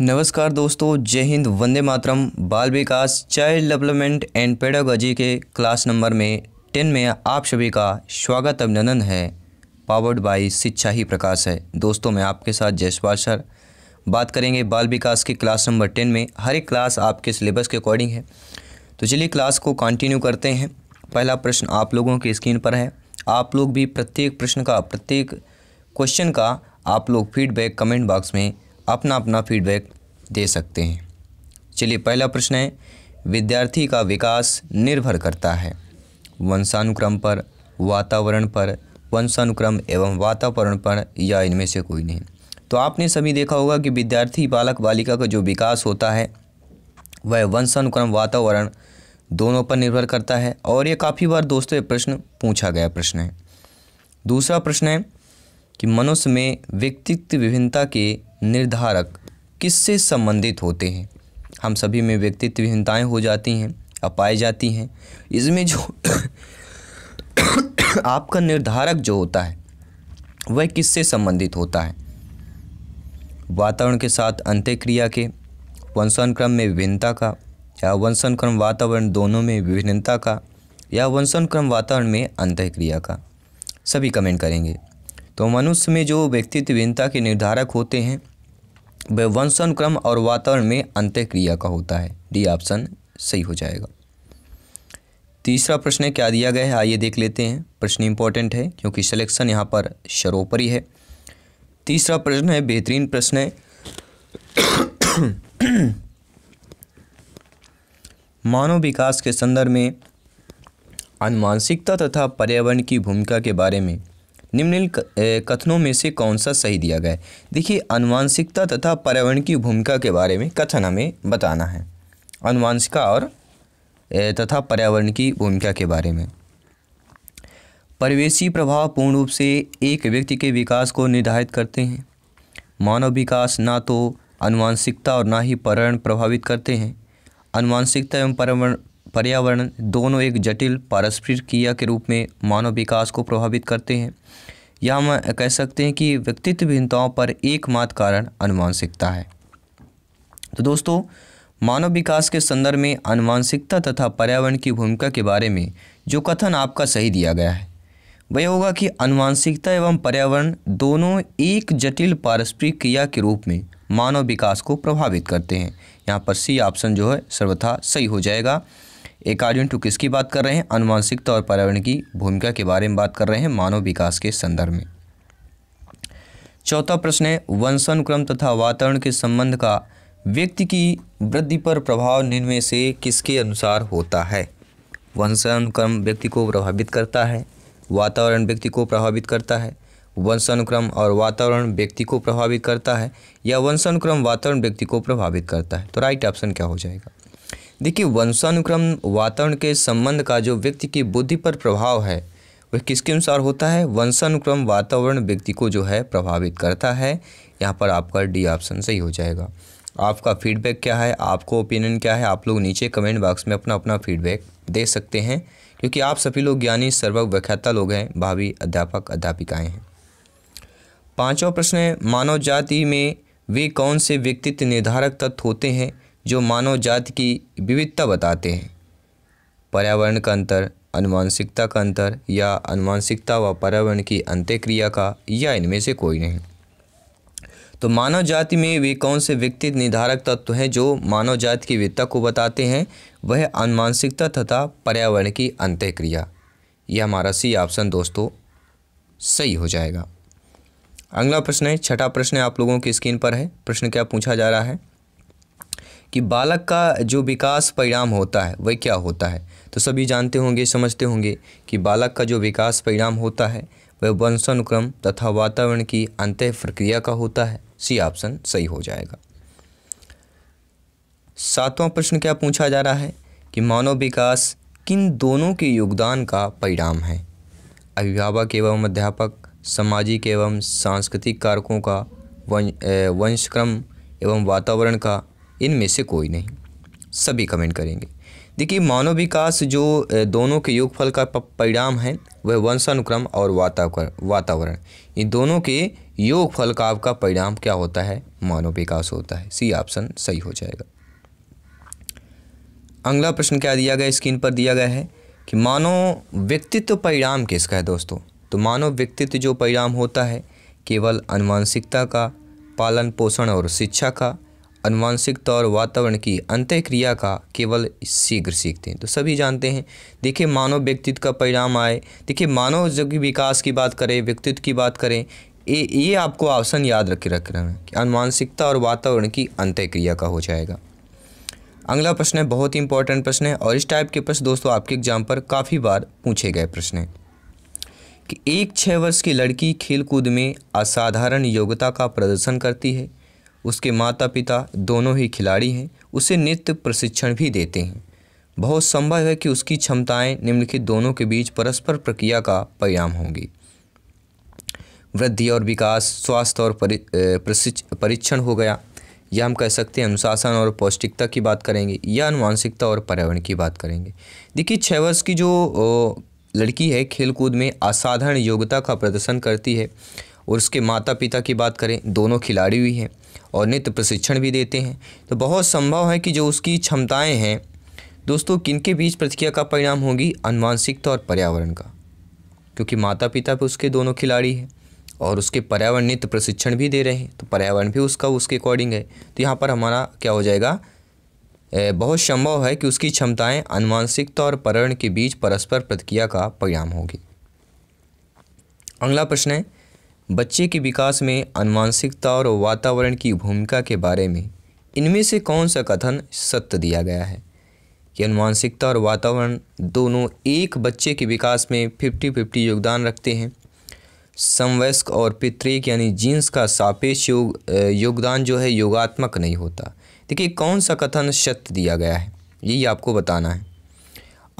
नमस्कार दोस्तों जय हिंद वंदे मातरम बाल विकास चाइल्ड डेवलपमेंट एंड पेडागोजी के क्लास नंबर में टेन में आप सभी का स्वागत अभिनंदन है पावर्ड बाई शिक्षा ही प्रकाश है दोस्तों मैं आपके साथ जयसवाल सर बात करेंगे बाल विकास की क्लास नंबर टेन में हर एक क्लास आपके सिलेबस के अकॉर्डिंग है तो चलिए क्लास को कंटिन्यू करते हैं पहला प्रश्न आप लोगों की स्क्रीन पर है आप लोग भी प्रत्येक प्रश्न का प्रत्येक क्वेश्चन का आप लोग फीडबैक कमेंट बॉक्स में अपना अपना फीडबैक दे सकते हैं चलिए पहला प्रश्न है विद्यार्थी का विकास निर्भर करता है वंशानुक्रम पर वातावरण पर वंशानुक्रम एवं वातावरण पर या इनमें से कोई नहीं तो आपने सभी देखा होगा कि विद्यार्थी बालक बालिका का जो विकास होता है वह वंशानुक्रम वातावरण दोनों पर निर्भर करता है और ये काफ़ी बार दोस्तों ये प्रश्न पूछा गया प्रश्न है दूसरा प्रश्न है कि मनुष्य में व्यक्तित्व विभिन्नता के निर्धारक किससे संबंधित होते हैं हम सभी में व्यक्तित्वहीनताएँ हो जाती हैं अपाई जाती हैं इसमें जो आपका निर्धारक जो होता है वह किससे संबंधित होता है वातावरण के साथ अंत्यक्रिया के वंशन क्रम में विभिन्नता का या वंशन क्रम वातावरण दोनों में विभिन्नता का या वंशन क्रम वातावरण में अंत्यक्रिया का सभी कमेंट करेंगे तो मनुष्य में जो व्यक्तित्व भिन्नता के निर्धारक होते हैं वंशन क्रम और वातावरण में अंत्यक्रिया का होता है डी ऑप्शन सही हो जाएगा तीसरा प्रश्न क्या दिया गया है आइए देख लेते हैं प्रश्न इंपॉर्टेंट है क्योंकि सिलेक्शन यहाँ पर सरोपरि है तीसरा प्रश्न है बेहतरीन प्रश्न है मानव विकास के संदर्भ में अनुमानसिकता तथा पर्यावरण की भूमिका के बारे में निम्नलिखित कथनों में से कौन सा सही दिया गया है देखिए अनुवांशिकता तथा पर्यावरण की भूमिका के बारे में कथन हमें बताना है अनुवांशिका और तथा पर्यावरण की भूमिका के बारे में परिवेशी प्रभाव पूर्ण रूप से एक व्यक्ति के विकास को निर्धारित करते हैं मानव विकास ना तो अनुवांशिकता और ना ही पर्यावरण प्रभावित करते हैं अनुवांशिकता एवं पर्यावरण दोनों एक जटिल पारस्परिक क्रिया के रूप में मानव विकास को प्रभावित करते हैं या हम कह सकते हैं कि व्यक्तित्व भिन्नताओं पर एकमात्र कारण अनुवांशिकता है तो दोस्तों मानव विकास के संदर्भ में अनुवांशिकता तथा पर्यावरण की भूमिका के बारे में जो कथन आपका सही दिया गया है वह होगा कि अनुवांशिकता एवं पर्यावरण दोनों एक जटिल पारस्परिक क्रिया के रूप में मानव विकास को प्रभावित करते हैं यहाँ पर सी ऑप्शन जो है सर्वथा सही हो जाएगा एकार्यन टू किसकी बात कर रहे हैं अनुवांशिक और पर्यावरण की भूमिका के बारे में बात कर रहे हैं मानव विकास के संदर्भ में चौथा प्रश्न है वंशानुक्रम तथा वातावरण के संबंध का व्यक्ति की वृद्धि पर प्रभाव निर्णय से किसके अनुसार होता है वंशानुक्रम व्यक्ति को प्रभावित करता है वातावरण व्यक्ति को प्रभावित करता है वंशानुक्रम और वातावरण व्यक्ति को प्रभावित करता है या वंशानुक्रम वातावरण व्यक्ति को प्रभावित करता है तो राइट ऑप्शन क्या हो जाएगा देखिए वंशानुक्रम वातावरण के संबंध का जो व्यक्ति की बुद्धि पर प्रभाव है वह किसके अनुसार होता है वंशानुक्रम वातावरण व्यक्ति को जो है प्रभावित करता है यहाँ पर आपका डी ऑप्शन सही हो जाएगा आपका फीडबैक क्या है आपको ओपिनियन क्या है आप लोग नीचे कमेंट बॉक्स में अपना अपना फीडबैक दे सकते हैं क्योंकि आप सभी लोग ज्ञानी व्याख्याता लोग हैं भावी अध्यापक अध्यापिकाएँ हैं पाँचवा प्रश्न है मानव जाति में वे कौन से व्यक्तित्व निर्धारक तत्व होते हैं जो मानव जाति की विविधता बताते हैं पर्यावरण का अंतर अनुमानसिकता का अंतर या अनुमानसिकता व पर्यावरण की अंत्यक्रिया का या इनमें से कोई नहीं तो मानव जाति में वे कौन से व्यक्ति निर्धारक तत्व हैं जो मानव जाति की विविधता को बताते हैं वह अनुमानसिकता तथा पर्यावरण की अंत्यक्रिया यह हमारा सी ऑप्शन दोस्तों सही हो जाएगा अगला प्रश्न है छठा प्रश्न आप लोगों की स्क्रीन पर है प्रश्न क्या पूछा जा रहा है कि बालक का जो विकास परिणाम होता है वह क्या होता है तो सभी जानते होंगे समझते होंगे कि बालक का जो विकास परिणाम होता है वह वंशानुक्रम तथा वातावरण की अंत प्रक्रिया का होता है सी ऑप्शन सही हो जाएगा सातवां प्रश्न क्या पूछा जा रहा है कि मानव विकास किन दोनों के योगदान का परिणाम है अभिभावक एवं अध्यापक सामाजिक एवं सांस्कृतिक कारकों का वंशक्रम एवं वातावरण का इनमें से कोई नहीं सभी कमेंट करेंगे देखिए मानव विकास जो दोनों के योगफल का परिणाम है वह वंशानुक्रम और वातावरण इन दोनों के योगफल का आपका परिणाम क्या होता है मानव विकास होता है सी ऑप्शन सही हो जाएगा अगला प्रश्न क्या दिया गया स्क्रीन पर दिया गया है कि मानव व्यक्तित्व परिणाम किसका है दोस्तों तो मानव व्यक्तित्व जो परिणाम होता है केवल अनुवांशिकता का पालन पोषण और शिक्षा का अनुवांशिक तौर वातावरण की अंत्यक्रिया का केवल शीघ्र सीखते हैं तो सभी जानते हैं देखिए मानव व्यक्तित्व का परिणाम आए देखिए मानव जो कि विकास की बात करें व्यक्तित्व की बात करें ये ये आपको ऑप्शन याद रख रख रहे हैं कि अनुवांशिकता और वातावरण की अंत्यक्रिया का हो जाएगा अगला प्रश्न है बहुत ही इंपॉर्टेंट प्रश्न है और इस टाइप के प्रश्न दोस्तों आपके एग्जाम पर काफ़ी बार पूछे गए प्रश्न हैं कि एक छः वर्ष की लड़की खेलकूद में असाधारण योग्यता का प्रदर्शन करती है उसके माता पिता दोनों ही खिलाड़ी हैं उसे नित्य प्रशिक्षण भी देते हैं बहुत संभव है कि उसकी क्षमताएं निम्नलिखित दोनों के बीच परस्पर प्रक्रिया का परिणाम होंगी वृद्धि और विकास स्वास्थ्य और परीक्षण हो गया या हम कह सकते हैं अनुशासन और पौष्टिकता की बात करेंगे या अनुवांशिकता और पर्यावरण की बात करेंगे देखिए छः वर्ष की जो लड़की है खेलकूद में असाधारण योग्यता का प्रदर्शन करती है और उसके माता पिता की बात करें दोनों खिलाड़ी भी हैं और नित्य प्रशिक्षण भी देते हैं तो बहुत संभव है कि जो उसकी क्षमताएँ हैं दोस्तों किनके बीच प्रतिक्रिया का परिणाम होगी अनुमानसिकता और पर्यावरण का क्योंकि माता पिता भी उसके दोनों खिलाड़ी हैं और उसके पर्यावरण नित्य प्रशिक्षण भी दे रहे हैं तो पर्यावरण भी उसका उसके अकॉर्डिंग है तो यहाँ पर हमारा क्या हो जाएगा बहुत संभव है कि उसकी क्षमताएं अनुमानसिकता और पर्यावरण के बीच परस्पर प्रतिक्रिया का परिणाम होगी अगला प्रश्न है बच्चे के विकास में अनुवांशिकता और वातावरण की भूमिका के बारे में इनमें से कौन सा कथन सत्य दिया गया है कि अनुवांशिकता और वातावरण दोनों एक बच्चे के विकास में फिफ्टी फिफ्टी योगदान रखते हैं समवयस्क और पितृक यानी जीन्स का सापेक्ष योग योगदान जो है योगात्मक नहीं होता देखिए कौन सा कथन सत्य दिया गया है यही आपको बताना है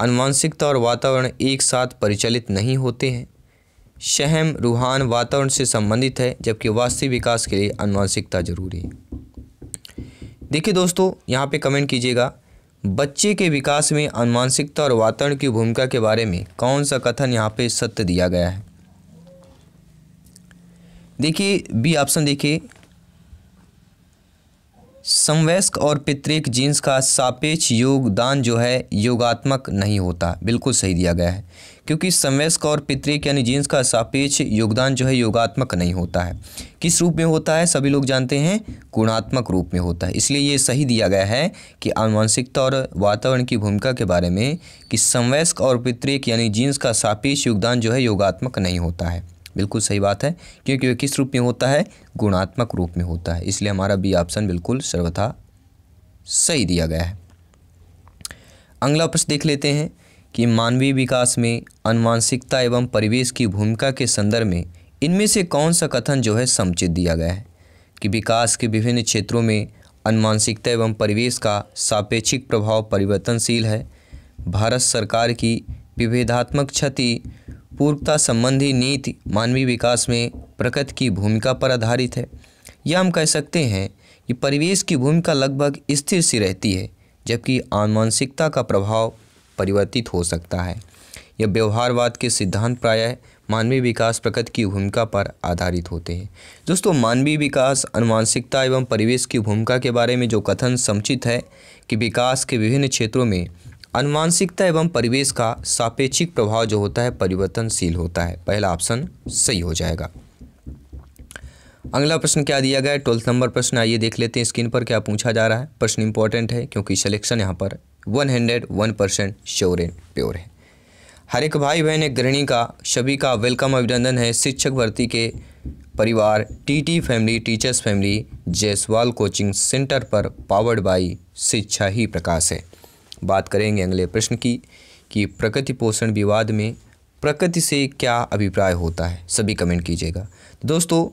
अनुवांशिकता और वातावरण एक साथ परिचालित नहीं होते हैं शहम रूहान वातावरण से संबंधित है जबकि वास्तविक विकास के लिए अनुवांशिकता जरूरी है देखिए दोस्तों यहाँ पे कमेंट कीजिएगा बच्चे के विकास में अनुवांशिकता और वातावरण की भूमिका के बारे में कौन सा कथन यहाँ पे सत्य दिया गया है देखिए बी ऑप्शन देखिए संवयस्क और पितृक जीन्स का सापेक्ष योगदान जो है योगात्मक नहीं होता बिल्कुल सही दिया गया है क्योंकि संवयस्क और पितृक यानी जीन्स का सापेक्ष योगदान जो है योगात्मक नहीं होता है किस रूप में होता है सभी लोग जानते हैं गुणात्मक रूप में होता है इसलिए ये सही दिया गया है कि आनुवंशिकता और वातावरण की भूमिका के बारे में कि संवयस्क और पितृक यानी जीन्स का सापेक्ष योगदान जो है योगात्मक नहीं होता है बिल्कुल सही बात है क्योंकि वह किस रूप में होता है गुणात्मक रूप में होता है इसलिए हमारा बी ऑप्शन बिल्कुल सर्वथा सही दिया गया है अगला प्रश्न देख लेते हैं कि मानवीय विकास में अनुवांशिकता एवं परिवेश की भूमिका के संदर्भ में इनमें से कौन सा कथन जो है समुचित दिया गया है कि विकास के विभिन्न क्षेत्रों में अनुवांशिकता एवं परिवेश का सापेक्षिक प्रभाव परिवर्तनशील है भारत सरकार की विभेदात्मक क्षति पूर्वता संबंधी नीति मानवीय विकास में प्रकृति की भूमिका पर आधारित है यह हम कह सकते हैं कि परिवेश की भूमिका लगभग स्थिर सी रहती है जबकि आनुवंशिकता का प्रभाव परिवर्तित हो सकता है यह व्यवहारवाद के सिद्धांत प्रायः मानवीय विकास प्रकृति की भूमिका पर आधारित होते हैं दोस्तों मानवीय विकास अनुवांशिकता एवं परिवेश की भूमिका के बारे में जो कथन समुचित है कि विकास के विभिन्न क्षेत्रों में अनुमानसिकता एवं परिवेश का सापेक्षिक प्रभाव जो होता है परिवर्तनशील होता है पहला ऑप्शन सही हो जाएगा अगला प्रश्न क्या दिया गया है ट्वेल्थ नंबर प्रश्न आइए देख लेते हैं स्क्रीन पर क्या पूछा जा रहा है प्रश्न इंपॉर्टेंट है क्योंकि सिलेक्शन यहाँ पर one hundred one percent sure and pure है हर एक भाई बहन एक गृहिणी का सभी का वेलकम अभिनंदन है शिक्षक भर्ती के परिवार TT family teachers family Jaiswal coaching centre पर पावर्ड बाई शिक्षा ही प्रकाश है बात करेंगे अगले प्रश्न की कि प्रकृति पोषण विवाद में प्रकृति से क्या अभिप्राय होता है सभी कमेंट कीजिएगा तो दोस्तों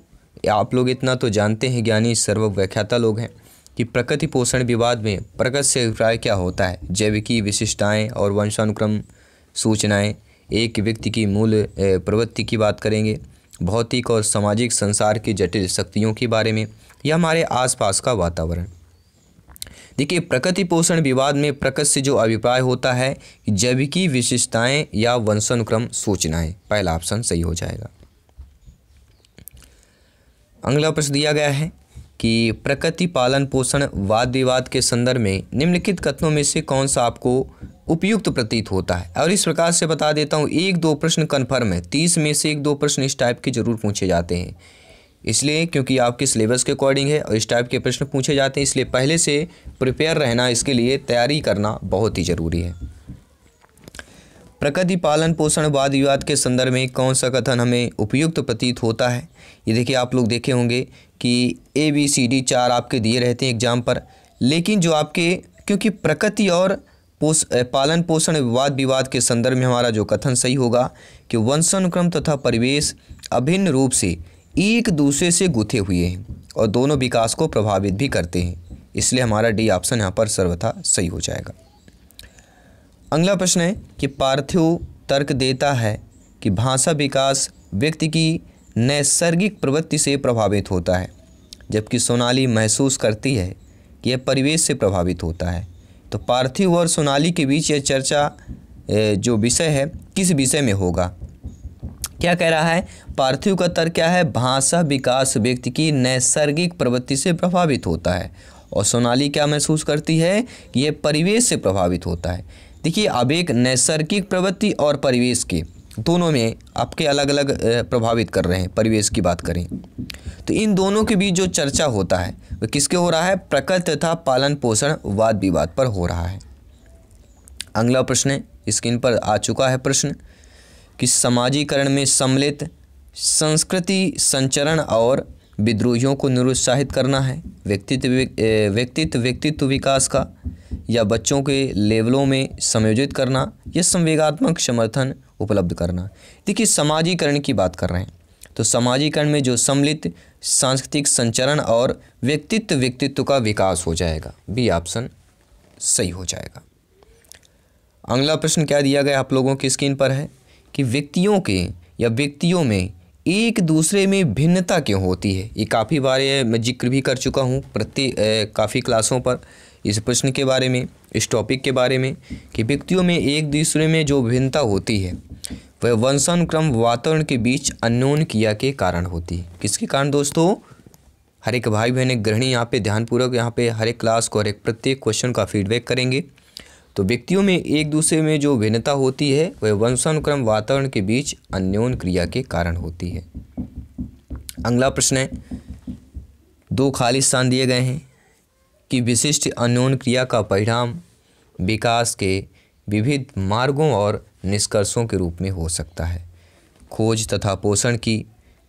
आप लोग इतना तो जानते हैं ज्ञानी सर्वव्याख्याता लोग हैं कि प्रकृति पोषण विवाद में प्रकृति से अभिप्राय क्या होता है जैविकी विशिष्टताएँ और वंशानुक्रम सूचनाएँ एक व्यक्ति की मूल प्रवृत्ति की बात करेंगे भौतिक और सामाजिक संसार की जटिल शक्तियों के बारे में या हमारे आसपास का वातावरण देखिए प्रकृति पोषण विवाद में प्रकृति से जो अभिप्राय होता है जबकि विशेषताएं या वंशानुक्रम है पहला ऑप्शन सही हो जाएगा अगला प्रश्न दिया गया है कि प्रकृति पालन पोषण वाद विवाद के संदर्भ में निम्नलिखित कथनों में से कौन सा आपको उपयुक्त प्रतीत होता है और इस प्रकार से बता देता हूँ एक दो प्रश्न कन्फर्म है तीस में से एक दो प्रश्न इस टाइप के जरूर पूछे जाते हैं इसलिए क्योंकि आपके सिलेबस के अकॉर्डिंग है और इस टाइप के प्रश्न पूछे जाते हैं इसलिए पहले से प्रिपेयर रहना इसके लिए तैयारी करना बहुत ही ज़रूरी है प्रकृति पालन पोषण वाद विवाद के संदर्भ में कौन सा कथन हमें उपयुक्त प्रतीत होता है ये देखिए आप लोग देखे होंगे कि ए बी सी डी चार आपके दिए रहते हैं एग्जाम पर लेकिन जो आपके क्योंकि प्रकृति और पोष पालन पोषण वाद विवाद के संदर्भ में हमारा जो कथन सही होगा कि वंशानुक्रम तथा परिवेश अभिन्न रूप से एक दूसरे से गुथे हुए हैं और दोनों विकास को प्रभावित भी करते हैं इसलिए हमारा डी ऑप्शन यहाँ पर सर्वथा सही हो जाएगा अगला प्रश्न है कि पार्थिव तर्क देता है कि भाषा विकास व्यक्ति की नैसर्गिक प्रवृत्ति से प्रभावित होता है जबकि सोनाली महसूस करती है कि यह परिवेश से प्रभावित होता है तो पार्थिव और सोनाली के बीच यह चर्चा जो विषय है किस विषय में होगा क्या कह रहा है पार्थिव का तर्क क्या है भाषा विकास व्यक्ति की नैसर्गिक प्रवृत्ति से प्रभावित होता है और सोनाली क्या महसूस करती है ये परिवेश से प्रभावित होता है देखिए अब एक नैसर्गिक प्रवृत्ति और परिवेश के दोनों में आपके अलग अलग प्रभावित कर रहे हैं परिवेश की बात करें तो इन दोनों के बीच जो चर्चा होता है वह किसके हो रहा है प्रकृति तथा पालन पोषण वाद विवाद पर हो रहा है अगला प्रश्न स्क्रीन पर आ चुका है प्रश्न कि समाजीकरण में सम्मिलित संस्कृति संचरण और विद्रोहियों को निरुत्साहित करना है व्यक्तित्व व्यक्तित्व व्यक्तित्व विकास का या बच्चों के लेवलों में समयोजित करना या संवेगात्मक समर्थन उपलब्ध करना देखिए समाजीकरण की बात कर रहे हैं तो समाजीकरण में जो सम्मिलित सांस्कृतिक संचरण और व्यक्तित्व व्यक्तित्व का विकास हो जाएगा बी ऑप्शन सही हो जाएगा अगला प्रश्न क्या दिया गया आप लोगों की स्क्रीन पर है कि व्यक्तियों के या व्यक्तियों में एक दूसरे में भिन्नता क्यों होती है ये काफ़ी बार मैं जिक्र भी कर चुका हूँ प्रति काफ़ी क्लासों पर इस प्रश्न के बारे में इस टॉपिक के बारे में कि व्यक्तियों में एक दूसरे में जो भिन्नता होती है वह वंशानुक्रम वातावरण के बीच अनोन किया के कारण होती है किसके कारण दोस्तों हर एक भाई बहन एक गृहिणी यहाँ पे ध्यानपूर्वक यहाँ पे हर एक क्लास को हर एक प्रत्येक क्वेश्चन का फीडबैक करेंगे तो व्यक्तियों में एक दूसरे में जो भिन्नता होती है वह वंशानुक्रम वातावरण के बीच अन्योन क्रिया के कारण होती है अगला प्रश्न है दो खाली स्थान दिए गए हैं कि विशिष्ट अन्योन क्रिया का परिणाम विकास के विविध मार्गों और निष्कर्षों के रूप में हो सकता है खोज तथा पोषण की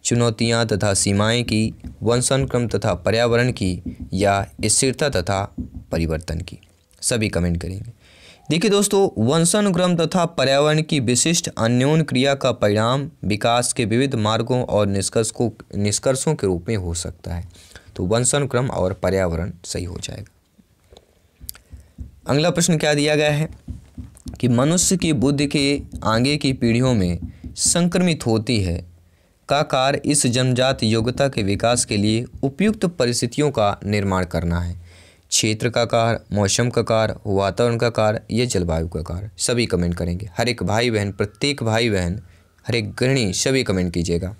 चुनौतियाँ तथा सीमाएं की वंशानुक्रम तथा पर्यावरण की या स्थिरता तथा परिवर्तन की सभी कमेंट करेंगे देखिए दोस्तों वंशानुक्रम तथा पर्यावरण की विशिष्ट अन्योन क्रिया का परिणाम विकास के विविध मार्गों और निष्कर्ष को निष्कर्षों के रूप में हो सकता है तो वंशानुक्रम और पर्यावरण सही हो जाएगा अगला प्रश्न क्या दिया गया है कि मनुष्य की बुद्धि के आगे की पीढ़ियों में संक्रमित होती है का कार्य इस जनजात योग्यता के विकास के लिए उपयुक्त परिस्थितियों का निर्माण करना है क्षेत्र का कार मौसम का कार वातावरण का कार या जलवायु का कार सभी कमेंट करेंगे हर एक भाई बहन प्रत्येक भाई बहन हर एक गृहिणी सभी कमेंट कीजिएगा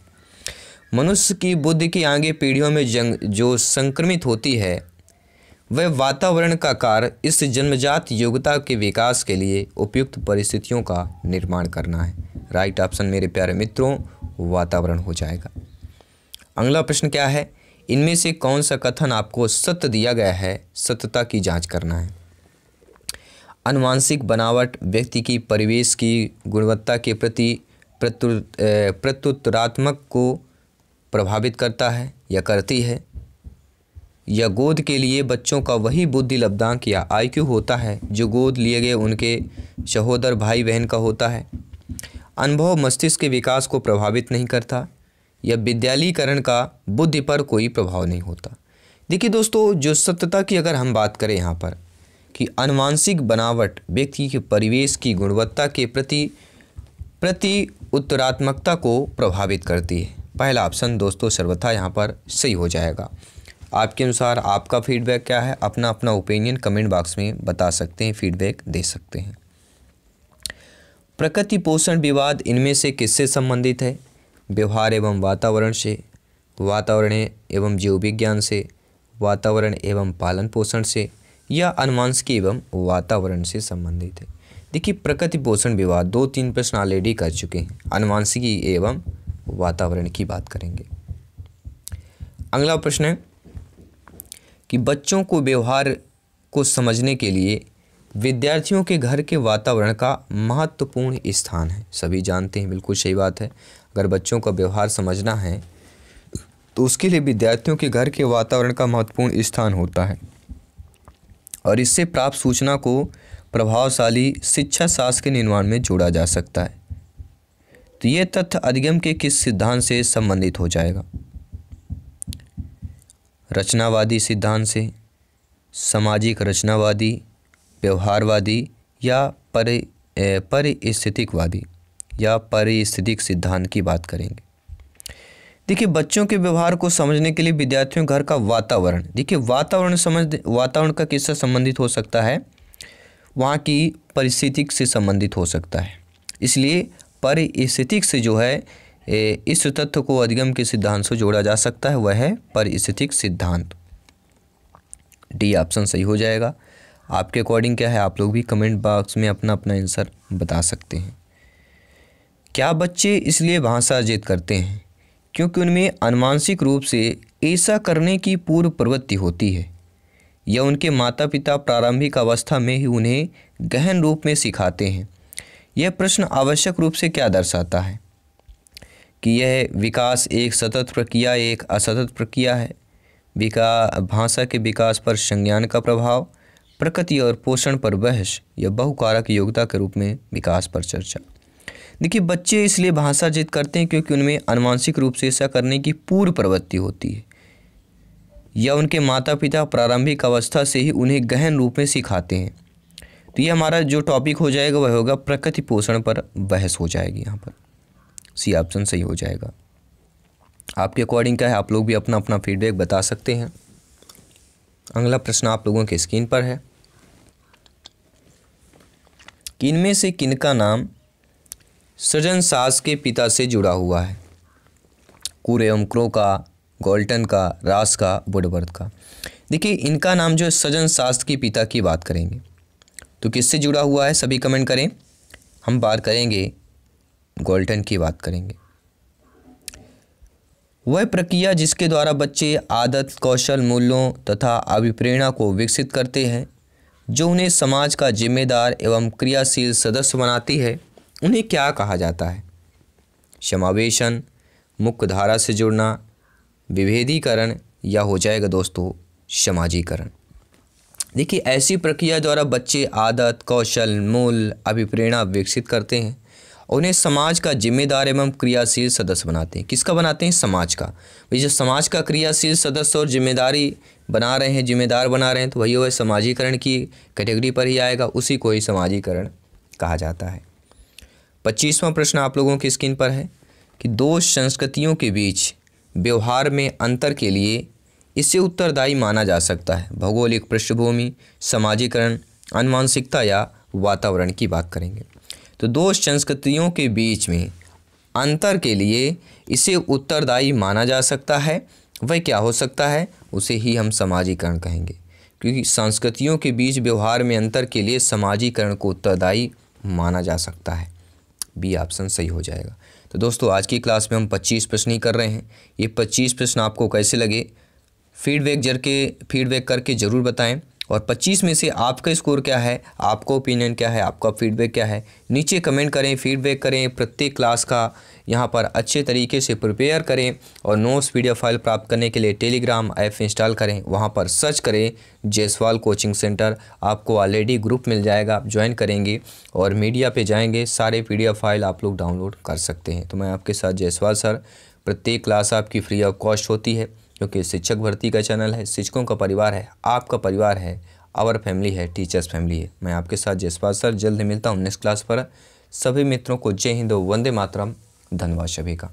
मनुष्य की बुद्धि की आगे पीढ़ियों में जंग जो संक्रमित होती है वह वातावरण का कार इस जन्मजात योग्यता के विकास के लिए उपयुक्त परिस्थितियों का निर्माण करना है राइट ऑप्शन मेरे प्यारे मित्रों वातावरण हो जाएगा अगला प्रश्न क्या है इनमें से कौन सा कथन आपको सत्य दिया गया है सत्यता की जांच करना है अनुवांशिक बनावट व्यक्ति की परिवेश की गुणवत्ता के प्रति प्रत्युत्तरात्मक को प्रभावित करता है या करती है या गोद के लिए बच्चों का वही बुद्धि लब्धांक या आईक्यू होता है जो गोद लिए गए उनके सहोदर भाई बहन का होता है अनुभव मस्तिष्क के विकास को प्रभावित नहीं करता या विद्यालयीकरण का बुद्धि पर कोई प्रभाव नहीं होता देखिए दोस्तों जो सत्यता की अगर हम बात करें यहाँ पर कि अनुवांशिक बनावट व्यक्ति के परिवेश की गुणवत्ता के प्रति प्रति उत्तरात्मकता को प्रभावित करती है पहला ऑप्शन दोस्तों सर्वथा यहाँ पर सही हो जाएगा आपके अनुसार आपका फीडबैक क्या है अपना अपना ओपिनियन कमेंट बॉक्स में बता सकते हैं फीडबैक दे सकते हैं प्रकृति पोषण विवाद इनमें से किससे संबंधित है व्यवहार एवं वातावरण से वातावरण एवं जीव विज्ञान से वातावरण एवं पालन पोषण से या अनुवांशिकी एवं वातावरण से संबंधित है देखिए प्रकृति पोषण विवाद दो तीन प्रश्न ऑलरेडी कर चुके हैं अनुवांशिकी एवं वातावरण की बात करेंगे अगला प्रश्न है कि बच्चों को व्यवहार को समझने के लिए विद्यार्थियों के घर के वातावरण का महत्वपूर्ण स्थान है सभी जानते हैं बिल्कुल सही बात है अगर बच्चों का व्यवहार समझना है तो उसके लिए विद्यार्थियों के घर के वातावरण का महत्वपूर्ण स्थान होता है और इससे प्राप्त सूचना को प्रभावशाली शिक्षा शास्त्र के निर्माण में जोड़ा जा सकता है तो ये तथ्य अधिगम के किस सिद्धांत से संबंधित हो जाएगा रचनावादी सिद्धांत से सामाजिक रचनावादी व्यवहारवादी या परि परिस्थितिकवादी या परिस्थितिक सिद्धांत की बात करेंगे देखिए बच्चों के व्यवहार को समझने के लिए विद्यार्थियों घर का वातावरण देखिए वातावरण समझ वातावरण का किससे संबंधित हो सकता है वहाँ की परिस्थितिक से संबंधित हो सकता है इसलिए परिस्थितिक से जो है इस तथ्य को अधिगम के सिद्धांत से जोड़ा जा सकता है वह है परिस्थितिक सिद्धांत डी ऑप्शन सही हो जाएगा आपके अकॉर्डिंग क्या है आप लोग भी कमेंट बॉक्स में अपना अपना आंसर बता सकते हैं क्या बच्चे इसलिए भाषा अर्जित करते हैं क्योंकि उनमें अनुमानसिक रूप से ऐसा करने की पूर्व प्रवृत्ति होती है या उनके माता पिता प्रारंभिक अवस्था में ही उन्हें गहन रूप में सिखाते हैं यह प्रश्न आवश्यक रूप से क्या दर्शाता है कि यह विकास एक सतत प्रक्रिया एक असतत प्रक्रिया है विका भाषा के विकास पर संज्ञान का प्रभाव प्रकृति और पोषण पर बहस या बहुकारक योग्यता के रूप में विकास पर चर्चा देखिए बच्चे इसलिए भाषा जित करते हैं क्योंकि उनमें अनुवांशिक रूप से ऐसा करने की पूर्व प्रवृत्ति होती है या उनके माता पिता प्रारंभिक अवस्था से ही उन्हें गहन रूप में सिखाते हैं तो ये हमारा जो टॉपिक हो जाएगा वह होगा प्रकृति पोषण पर बहस हो जाएगी यहाँ पर सी ऑप्शन सही हो जाएगा आपके अकॉर्डिंग क्या है आप लोग भी अपना अपना फीडबैक बता सकते हैं अगला प्रश्न आप लोगों के स्क्रीन पर है किनमें से किन का नाम सृजन सास के पिता से जुड़ा हुआ है कूरे क्रो का गोल्टन का रास का बुडवर्थ का देखिए इनका नाम जो है सजन शास्त्र के पिता की बात करेंगे तो किससे जुड़ा हुआ है सभी कमेंट करें हम बात करेंगे गोल्टन की बात करेंगे वह प्रक्रिया जिसके द्वारा बच्चे आदत कौशल मूल्यों तथा अभिप्रेरणा को विकसित करते हैं जो उन्हें समाज का जिम्मेदार एवं क्रियाशील सदस्य बनाती है उन्हें क्या कहा जाता है समावेशन मुख्य धारा से जुड़ना विभेदीकरण या हो जाएगा दोस्तों समाजीकरण देखिए ऐसी प्रक्रिया द्वारा बच्चे आदत कौशल मूल अभिप्रेरणा विकसित करते हैं और उन्हें समाज का जिम्मेदार एवं क्रियाशील सदस्य बनाते हैं किसका बनाते हैं समाज का जब समाज का क्रियाशील सदस्य और जिम्मेदारी बना रहे हैं जिम्मेदार बना रहे हैं तो वही वह समाजीकरण की कैटेगरी पर ही आएगा उसी को ही समाजीकरण कहा जाता है पच्चीसवां प्रश्न आप लोगों की स्क्रीन पर है कि दो संस्कृतियों के बीच व्यवहार में अंतर के लिए इसे उत्तरदायी माना जा सकता है भौगोलिक पृष्ठभूमि समाजीकरण अनुवांशिकता या वातावरण की बात करेंगे तो दो संस्कृतियों के बीच में अंतर के लिए इसे उत्तरदायी माना जा सकता है वह क्या हो सकता है उसे ही हम समाजीकरण कहेंगे क्योंकि संस्कृतियों के बीच व्यवहार में अंतर के लिए समाजीकरण को उत्तरदायी माना जा सकता है बी ऑप्शन सही हो जाएगा तो दोस्तों आज की क्लास में हम 25 प्रश्न ही कर रहे हैं ये 25 प्रश्न आपको कैसे लगे फीडबैक जर के फीडबैक करके ज़रूर बताएं और 25 में से आपका स्कोर क्या है आपका ओपिनियन क्या है आपका फीडबैक क्या है नीचे कमेंट करें फीडबैक करें प्रत्येक क्लास का यहाँ पर अच्छे तरीके से प्रिपेयर करें और नोट्स वीडियो फाइल प्राप्त करने के लिए टेलीग्राम ऐप इंस्टॉल करें वहाँ पर सर्च करें जयसवाल कोचिंग सेंटर आपको ऑलरेडी ग्रुप मिल जाएगा आप ज्वाइन करेंगे और मीडिया पर जाएंगे सारे पी फाइल आप लोग डाउनलोड कर सकते हैं तो मैं आपके साथ जयसवाल सर प्रत्येक क्लास आपकी फ्री ऑफ कॉस्ट होती है क्योंकि शिक्षक भर्ती का चैनल है शिक्षकों का परिवार है आपका परिवार है आवर फैमिली है टीचर्स फैमिली है मैं आपके साथ जसपाल सर जल्द मिलता हूँ नेक्स्ट क्लास पर सभी मित्रों को जय हिंद वंदे मातरम धन्यवाद सभी का